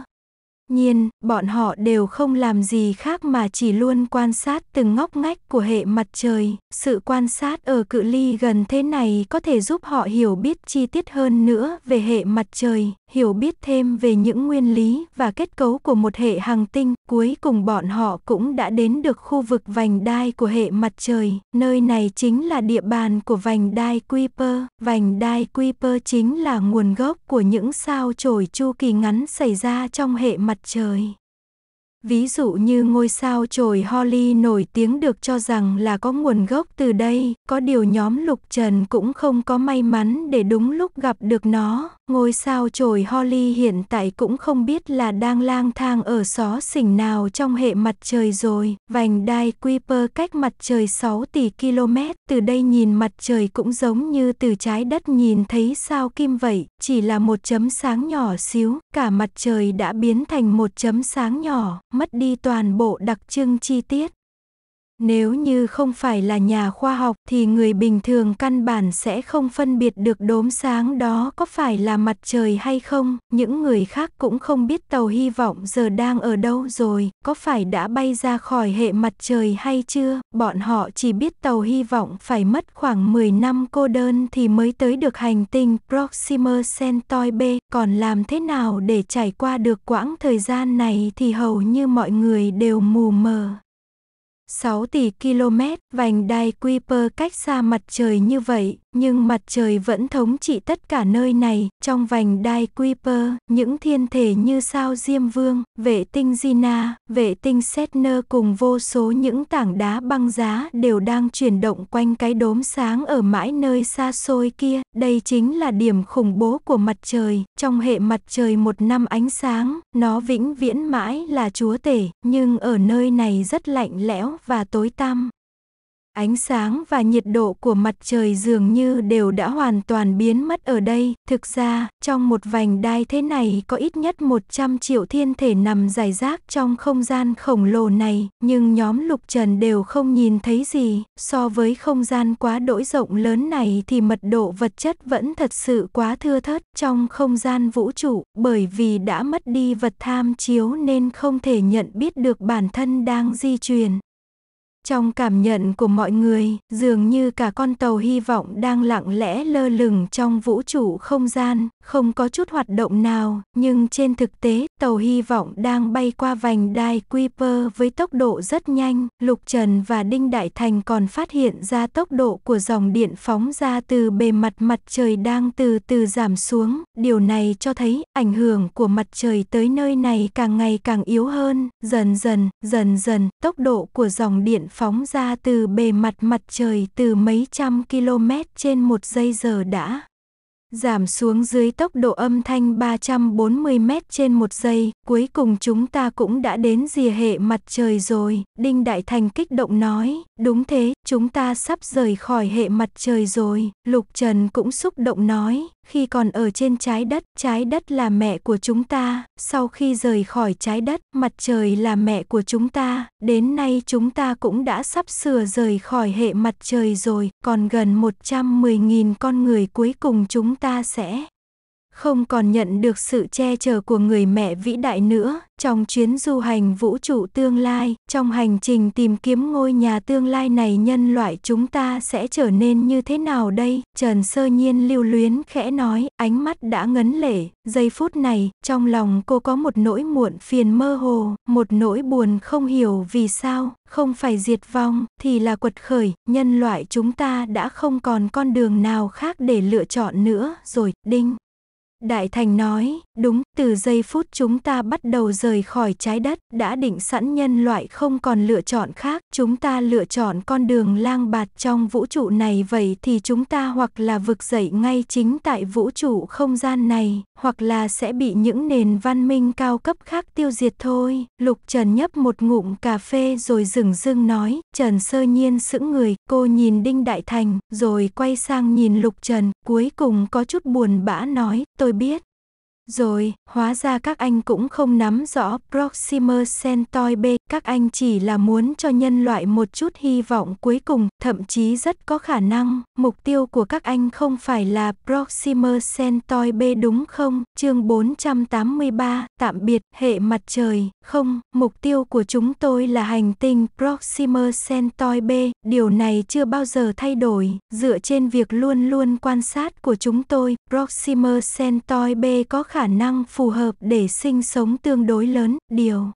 Nhiên, bọn họ đều không làm gì khác mà chỉ luôn quan sát từng ngóc ngách của hệ mặt trời. Sự quan sát ở cự ly gần thế này có thể giúp họ hiểu biết chi tiết hơn nữa về hệ mặt trời, hiểu biết thêm về những nguyên lý và kết cấu của một hệ hành tinh, cuối cùng bọn họ cũng đã đến được khu vực vành đai của hệ mặt trời, nơi này chính là địa bàn của vành đai Kuiper. Vành đai Kuiper chính là nguồn gốc của những sao chổi chu kỳ ngắn xảy ra trong hệ mặt trời. Ví dụ như ngôi sao trồi Holly nổi tiếng được cho rằng là có nguồn gốc từ đây, có điều nhóm Lục Trần cũng không có may mắn để đúng lúc gặp được nó. Ngôi sao trồi Holly hiện tại cũng không biết là đang lang thang ở xó xỉnh nào trong hệ mặt trời rồi. Vành đai Kuiper cách mặt trời 6 tỷ km, từ đây nhìn mặt trời cũng giống như từ trái đất nhìn thấy sao kim vậy, chỉ là một chấm sáng nhỏ xíu, cả mặt trời đã biến thành một chấm sáng nhỏ mất đi toàn bộ đặc trưng chi tiết. Nếu như không phải là nhà khoa học thì người bình thường căn bản sẽ không phân biệt được đốm sáng đó có phải là mặt trời hay không. Những người khác cũng không biết tàu hy vọng giờ đang ở đâu rồi, có phải đã bay ra khỏi hệ mặt trời hay chưa. Bọn họ chỉ biết tàu hy vọng phải mất khoảng 10 năm cô đơn thì mới tới được hành tinh Proxima Centauri B. Còn làm thế nào để trải qua được quãng thời gian này thì hầu như mọi người đều mù mờ. 6 tỷ km, vành đai Kuiper cách xa mặt trời như vậy, nhưng mặt trời vẫn thống trị tất cả nơi này, trong vành đai Kuiper, những thiên thể như sao Diêm Vương, vệ tinh Gina, vệ tinh Setner cùng vô số những tảng đá băng giá đều đang chuyển động quanh cái đốm sáng ở mãi nơi xa xôi kia, đây chính là điểm khủng bố của mặt trời, trong hệ mặt trời một năm ánh sáng, nó vĩnh viễn mãi là chúa tể, nhưng ở nơi này rất lạnh lẽo và tối tăm, Ánh sáng và nhiệt độ của mặt trời dường như đều đã hoàn toàn biến mất ở đây. Thực ra, trong một vành đai thế này có ít nhất 100 triệu thiên thể nằm dài rác trong không gian khổng lồ này, nhưng nhóm lục trần đều không nhìn thấy gì. So với không gian quá đỗi rộng lớn này thì mật độ vật chất vẫn thật sự quá thưa thớt trong không gian vũ trụ, bởi vì đã mất đi vật tham chiếu nên không thể nhận biết được bản thân đang di chuyển. Trong cảm nhận của mọi người, dường như cả con tàu hy vọng đang lặng lẽ lơ lửng trong vũ trụ không gian, không có chút hoạt động nào, nhưng trên thực tế, tàu hy vọng đang bay qua vành đai Kuiper với tốc độ rất nhanh. Lục Trần và Đinh Đại Thành còn phát hiện ra tốc độ của dòng điện phóng ra từ bề mặt mặt trời đang từ từ giảm xuống. Điều này cho thấy ảnh hưởng của mặt trời tới nơi này càng ngày càng yếu hơn. Dần dần, dần dần, tốc độ của dòng điện phóng ra từ bề mặt mặt trời từ mấy trăm km trên một giây giờ đã giảm xuống dưới tốc độ âm thanh 340 m trên một giây, cuối cùng chúng ta cũng đã đến rìa hệ mặt trời rồi, Đinh Đại Thành kích động nói, đúng thế chúng ta sắp rời khỏi hệ mặt trời rồi. Lục Trần cũng xúc động nói, khi còn ở trên trái đất, trái đất là mẹ của chúng ta. Sau khi rời khỏi trái đất, mặt trời là mẹ của chúng ta. Đến nay chúng ta cũng đã sắp sửa rời khỏi hệ mặt trời rồi. Còn gần 110.000 con người cuối cùng chúng ta sẽ không còn nhận được sự che chở của người mẹ vĩ đại nữa, trong chuyến du hành vũ trụ tương lai, trong hành trình tìm kiếm ngôi nhà tương lai này nhân loại chúng ta sẽ trở nên như thế nào đây? Trần Sơ Nhiên lưu luyến khẽ nói, ánh mắt đã ngấn lệ, giây phút này, trong lòng cô có một nỗi muộn phiền mơ hồ, một nỗi buồn không hiểu vì sao, không phải diệt vong, thì là quật khởi, nhân loại chúng ta đã không còn con đường nào khác để lựa chọn nữa rồi, đinh. Đại Thành nói, đúng, từ giây phút chúng ta bắt đầu rời khỏi trái đất, đã định sẵn nhân loại không còn lựa chọn khác, chúng ta lựa chọn con đường lang bạt trong vũ trụ này vậy thì chúng ta hoặc là vực dậy ngay chính tại vũ trụ không gian này, hoặc là sẽ bị những nền văn minh cao cấp khác tiêu diệt thôi. Lục Trần nhấp một ngụm cà phê rồi dừng dưng nói, Trần sơ nhiên sững người, cô nhìn Đinh Đại Thành, rồi quay sang nhìn Lục Trần, cuối cùng có chút buồn bã nói, tôi biết. Rồi, hóa ra các anh cũng không nắm rõ Proxima Centauri B, các anh chỉ là muốn cho nhân loại một chút hy vọng cuối cùng, thậm chí rất có khả năng, mục tiêu của các anh không phải là Proxima Centauri B đúng không? Chương 483, tạm biệt, hệ mặt trời, không, mục tiêu của chúng tôi là hành tinh Proxima Centauri B, điều này chưa bao giờ thay đổi, dựa trên việc luôn luôn quan sát của chúng tôi, Proxima Centauri B có khả khả năng phù hợp để sinh sống tương đối lớn, điều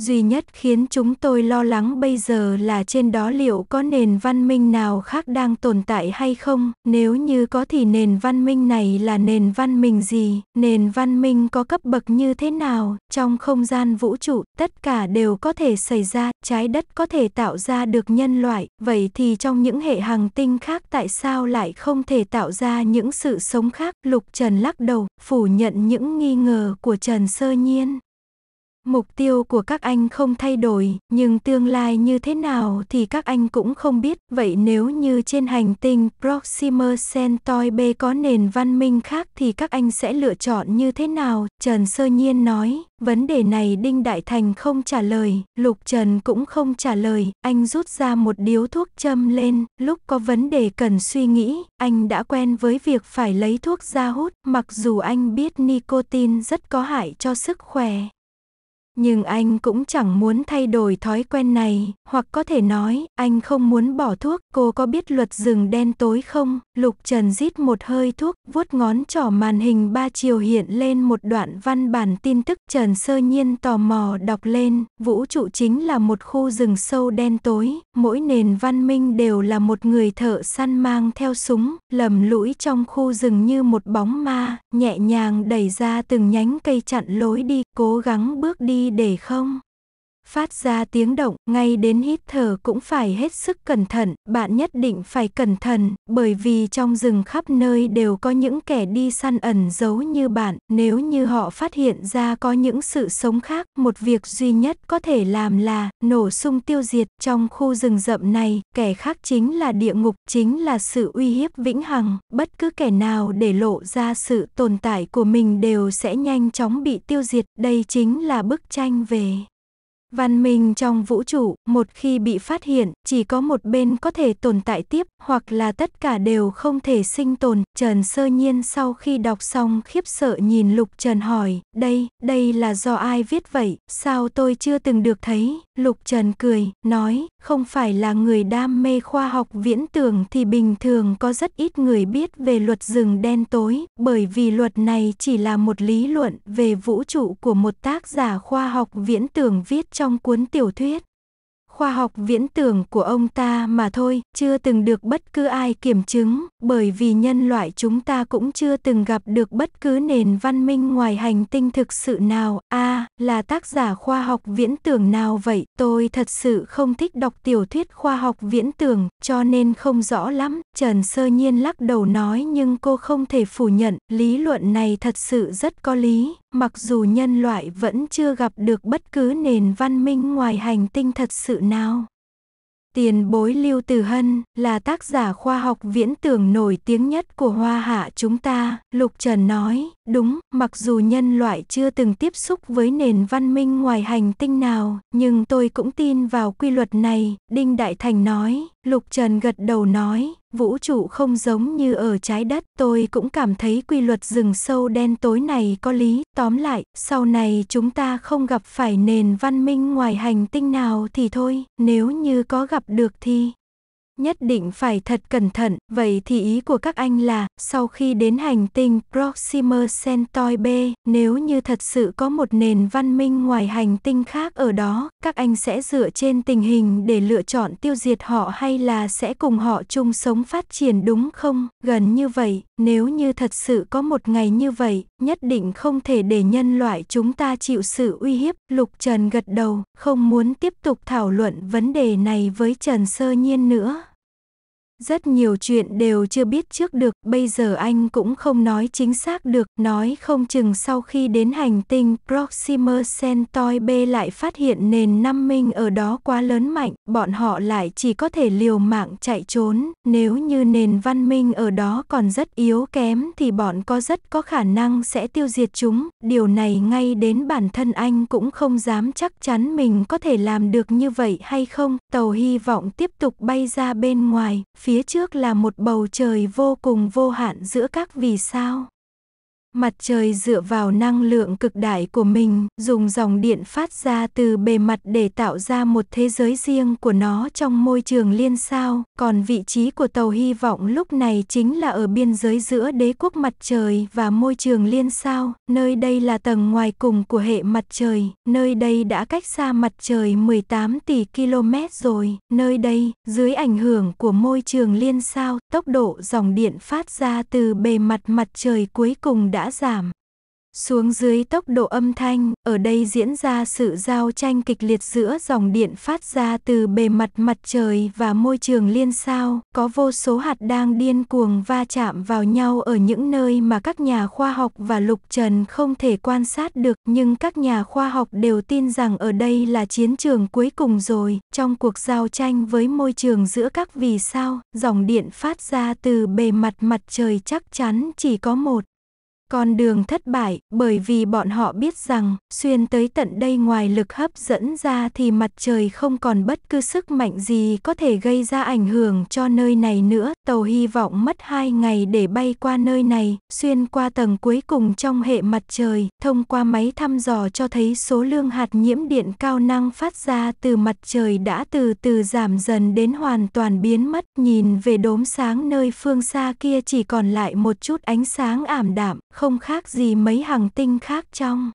Duy nhất khiến chúng tôi lo lắng bây giờ là trên đó liệu có nền văn minh nào khác đang tồn tại hay không, nếu như có thì nền văn minh này là nền văn minh gì, nền văn minh có cấp bậc như thế nào, trong không gian vũ trụ tất cả đều có thể xảy ra, trái đất có thể tạo ra được nhân loại, vậy thì trong những hệ hành tinh khác tại sao lại không thể tạo ra những sự sống khác, Lục Trần lắc đầu, phủ nhận những nghi ngờ của Trần Sơ Nhiên. Mục tiêu của các anh không thay đổi, nhưng tương lai như thế nào thì các anh cũng không biết. Vậy nếu như trên hành tinh Proxima Centauri B có nền văn minh khác thì các anh sẽ lựa chọn như thế nào? Trần Sơ Nhiên nói, vấn đề này Đinh Đại Thành không trả lời, Lục Trần cũng không trả lời. Anh rút ra một điếu thuốc châm lên, lúc có vấn đề cần suy nghĩ, anh đã quen với việc phải lấy thuốc ra hút. Mặc dù anh biết nicotine rất có hại cho sức khỏe, nhưng anh cũng chẳng muốn thay đổi thói quen này, hoặc có thể nói, anh không muốn bỏ thuốc. Cô có biết luật rừng đen tối không? Lục Trần rít một hơi thuốc, vuốt ngón trỏ màn hình ba chiều hiện lên một đoạn văn bản tin tức. Trần sơ nhiên tò mò đọc lên, vũ trụ chính là một khu rừng sâu đen tối, mỗi nền văn minh đều là một người thợ săn mang theo súng, lầm lũi trong khu rừng như một bóng ma, nhẹ nhàng đẩy ra từng nhánh cây chặn lối đi, cố gắng bước đi để không? phát ra tiếng động, ngay đến hít thở cũng phải hết sức cẩn thận, bạn nhất định phải cẩn thận, bởi vì trong rừng khắp nơi đều có những kẻ đi săn ẩn giấu như bạn, nếu như họ phát hiện ra có những sự sống khác, một việc duy nhất có thể làm là nổ sung tiêu diệt trong khu rừng rậm này, kẻ khác chính là địa ngục, chính là sự uy hiếp vĩnh hằng, bất cứ kẻ nào để lộ ra sự tồn tại của mình đều sẽ nhanh chóng bị tiêu diệt, đây chính là bức tranh về Văn minh trong vũ trụ, một khi bị phát hiện, chỉ có một bên có thể tồn tại tiếp, hoặc là tất cả đều không thể sinh tồn. Trần Sơ Nhiên sau khi đọc xong khiếp sợ nhìn Lục Trần hỏi, đây, đây là do ai viết vậy, sao tôi chưa từng được thấy? Lục Trần cười, nói, không phải là người đam mê khoa học viễn tưởng thì bình thường có rất ít người biết về luật rừng đen tối, bởi vì luật này chỉ là một lý luận về vũ trụ của một tác giả khoa học viễn tưởng viết trong cuốn tiểu thuyết khoa học viễn tưởng của ông ta mà thôi, chưa từng được bất cứ ai kiểm chứng, bởi vì nhân loại chúng ta cũng chưa từng gặp được bất cứ nền văn minh ngoài hành tinh thực sự nào. A, à, là tác giả khoa học viễn tưởng nào vậy? Tôi thật sự không thích đọc tiểu thuyết khoa học viễn tưởng, cho nên không rõ lắm. Trần Sơ Nhiên lắc đầu nói nhưng cô không thể phủ nhận, lý luận này thật sự rất có lý, mặc dù nhân loại vẫn chưa gặp được bất cứ nền văn minh ngoài hành tinh thật sự nào. Tiền bối Lưu Tử Hân là tác giả khoa học viễn tưởng nổi tiếng nhất của Hoa Hạ chúng ta, Lục Trần nói, đúng, mặc dù nhân loại chưa từng tiếp xúc với nền văn minh ngoài hành tinh nào, nhưng tôi cũng tin vào quy luật này, Đinh Đại Thành nói, Lục Trần gật đầu nói, vũ trụ không giống như ở trái đất, tôi cũng cảm thấy quy luật rừng sâu đen tối này có lý. Tóm lại, sau này chúng ta không gặp phải nền văn minh ngoài hành tinh nào thì thôi, nếu như có gặp được thì nhất định phải thật cẩn thận. Vậy thì ý của các anh là, sau khi đến hành tinh Proxima Centauri B, nếu như thật sự có một nền văn minh ngoài hành tinh khác ở đó, các anh sẽ dựa trên tình hình để lựa chọn tiêu diệt họ hay là sẽ cùng họ chung sống phát triển đúng không? Gần như vậy, nếu như thật sự có một ngày như vậy, nhất định không thể để nhân loại chúng ta chịu sự uy hiếp. Lục Trần gật đầu, không muốn tiếp tục thảo luận vấn đề này với Trần Sơ Nhiên nữa. Rất nhiều chuyện đều chưa biết trước được, bây giờ anh cũng không nói chính xác được, nói không chừng sau khi đến hành tinh Proxima Centauri B lại phát hiện nền năm minh ở đó quá lớn mạnh, bọn họ lại chỉ có thể liều mạng chạy trốn, nếu như nền văn minh ở đó còn rất yếu kém thì bọn có rất có khả năng sẽ tiêu diệt chúng, điều này ngay đến bản thân anh cũng không dám chắc chắn mình có thể làm được như vậy hay không, tàu hy vọng tiếp tục bay ra bên ngoài, Phía trước là một bầu trời vô cùng vô hạn giữa các vì sao. Mặt trời dựa vào năng lượng cực đại của mình, dùng dòng điện phát ra từ bề mặt để tạo ra một thế giới riêng của nó trong môi trường liên sao, còn vị trí của tàu hy vọng lúc này chính là ở biên giới giữa đế quốc mặt trời và môi trường liên sao, nơi đây là tầng ngoài cùng của hệ mặt trời, nơi đây đã cách xa mặt trời 18 tỷ km rồi, nơi đây, dưới ảnh hưởng của môi trường liên sao, tốc độ dòng điện phát ra từ bề mặt mặt trời cuối cùng đã đã giảm. Xuống dưới tốc độ âm thanh, ở đây diễn ra sự giao tranh kịch liệt giữa dòng điện phát ra từ bề mặt mặt trời và môi trường liên sao, có vô số hạt đang điên cuồng va chạm vào nhau ở những nơi mà các nhà khoa học và lục trần không thể quan sát được, nhưng các nhà khoa học đều tin rằng ở đây là chiến trường cuối cùng rồi, trong cuộc giao tranh với môi trường giữa các vì sao, dòng điện phát ra từ bề mặt mặt trời chắc chắn chỉ có một. Con đường thất bại, bởi vì bọn họ biết rằng, xuyên tới tận đây ngoài lực hấp dẫn ra thì mặt trời không còn bất cứ sức mạnh gì có thể gây ra ảnh hưởng cho nơi này nữa. Tàu hy vọng mất hai ngày để bay qua nơi này, xuyên qua tầng cuối cùng trong hệ mặt trời, thông qua máy thăm dò cho thấy số lượng hạt nhiễm điện cao năng phát ra từ mặt trời đã từ từ giảm dần đến hoàn toàn biến mất. Nhìn về đốm sáng nơi phương xa kia chỉ còn lại một chút ánh sáng ảm đạm, không khác gì mấy hàng tinh khác trong.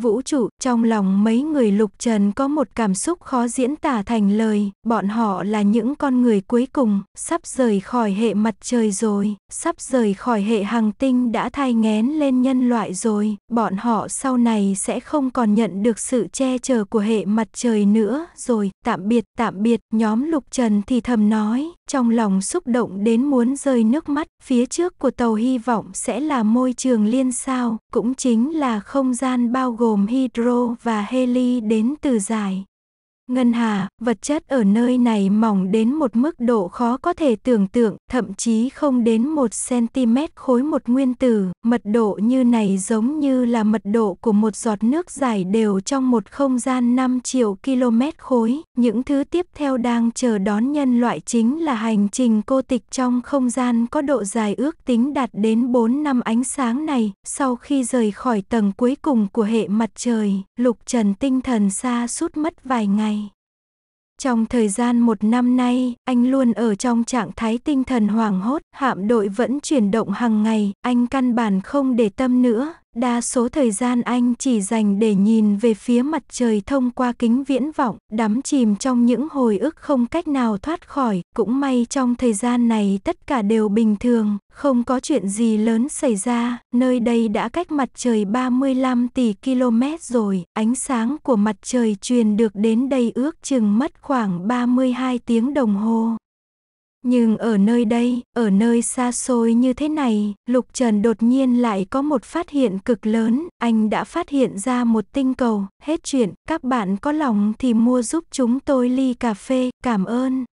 Vũ trụ, trong lòng mấy người lục trần có một cảm xúc khó diễn tả thành lời, bọn họ là những con người cuối cùng, sắp rời khỏi hệ mặt trời rồi, sắp rời khỏi hệ hàng tinh đã thay ngén lên nhân loại rồi, bọn họ sau này sẽ không còn nhận được sự che chở của hệ mặt trời nữa rồi, tạm biệt, tạm biệt, nhóm lục trần thì thầm nói, trong lòng xúc động đến muốn rơi nước mắt, phía trước của tàu hy vọng sẽ là môi trường liên sao, cũng chính là không gian bao gồm gồm hydro và heli đến từ giải. Ngân hà, vật chất ở nơi này mỏng đến một mức độ khó có thể tưởng tượng, thậm chí không đến 1cm khối một nguyên tử, mật độ như này giống như là mật độ của một giọt nước dài đều trong một không gian 5 triệu km khối. Những thứ tiếp theo đang chờ đón nhân loại chính là hành trình cô tịch trong không gian có độ dài ước tính đạt đến 4 năm ánh sáng này. Sau khi rời khỏi tầng cuối cùng của hệ mặt trời, lục trần tinh thần xa suốt mất vài ngày. Trong thời gian một năm nay, anh luôn ở trong trạng thái tinh thần hoảng hốt, hạm đội vẫn chuyển động hàng ngày, anh căn bản không để tâm nữa, Đa số thời gian anh chỉ dành để nhìn về phía mặt trời thông qua kính viễn vọng, đắm chìm trong những hồi ức không cách nào thoát khỏi. Cũng may trong thời gian này tất cả đều bình thường, không có chuyện gì lớn xảy ra. Nơi đây đã cách mặt trời 35 tỷ km rồi, ánh sáng của mặt trời truyền được đến đây ước chừng mất khoảng 32 tiếng đồng hồ. Nhưng ở nơi đây, ở nơi xa xôi như thế này, Lục Trần đột nhiên lại có một phát hiện cực lớn, anh đã phát hiện ra một tinh cầu, hết chuyện, các bạn có lòng thì mua giúp chúng tôi ly cà phê, cảm ơn.